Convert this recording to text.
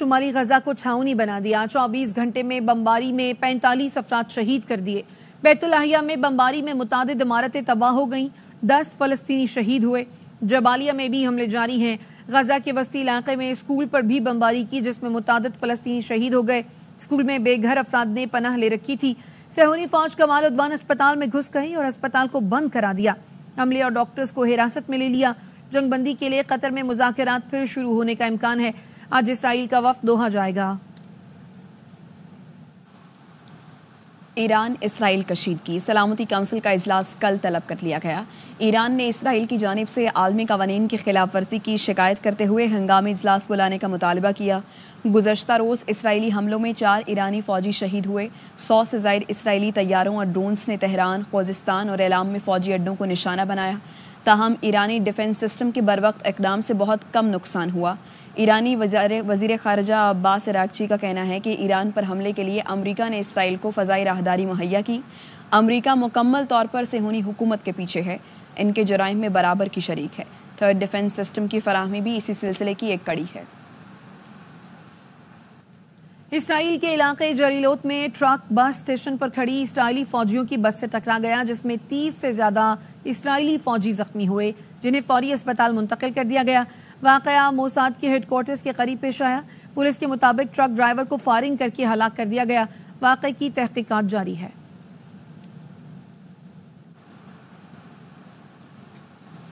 शुमाली गजा को छावनी बना दिया चौबीस घंटे में बम्बारी में पैंतालीस अफराद शहीद कर दिए बैतुलहिया में बम्बारी में मुताद इमारतें तबाह हो गई दस फलस्तीनी शहीद हुए जबालिया में भी हमले जारी हैं गजा के वस्ती इलाके में स्कूल पर भी बमबारी की जिसमें मुताद फलस्तीनी शहीद हो गए स्कूल में बेघर अफराद ने पनाह ले रखी थी सहोनी फौज कमाल उद्वान अस्पताल में घुस गई और अस्पताल को बंद करा दिया हमले और डॉक्टर्स को हिरासत में ले लिया जंगबंदी के लिए कतर में मुजाकर फिर शुरू होने का इम्कान है आज इसराइल का वफ दोहा जाएगा ईरान इसराइल की सलामती काउंसिल का इजलास कल तलब कर लिया गया ईरान ने इसराइल की जानब से आलमी कवानीन की खिलाफ वर्जी की शिकायत करते हुए हंगामे इजलास बुलाने का मुतालबा किया गुजशत रोज़ इसराइली हमलों में चार ईरानी फ़ौजी शहीद हुए सौ से जायद इसराइली तैयारों और ड्रोन्स ने तहरान खोजिस्तान और एलाम में फ़ौजी अड्डों को निशाना बनाया ताहम ईरानी डिफेंस सिस्टम के बरवक्त इकदाम से बहुत कम नुकसान हुआ ईरानी वजीर खारजा अब्बास इराकची का कहना है कि ईरान पर हमले के लिए अमरीका ने इसराइल को फ़जाई राहदारी मुहैया की अमरीका मुकम्मल तौर पर सेहूनी हुकूमत के पीछे है इनके जराइम में बराबर की शरीक है थर्ड डिफेंस सिस्टम की फराहमी भी इसी सिलसिले की एक कड़ी है इसराइल के इलाके जरीलोत में ट्रक बस स्टेशन पर खड़ी इसराइली फौजियों की बस से टकरा गया जिसमें 30 से ज्यादा इसराइली फौजी जख्मी हुए जिन्हें फौरी अस्पताल मुंतकिल कर दिया गया वाकया मोसाद के हेडकोार्टर्स के करीब पेश आया पुलिस के मुताबिक ट्रक ड्राइवर को फायरिंग करके हलाक कर दिया गया वाकई की तहकीकात जारी है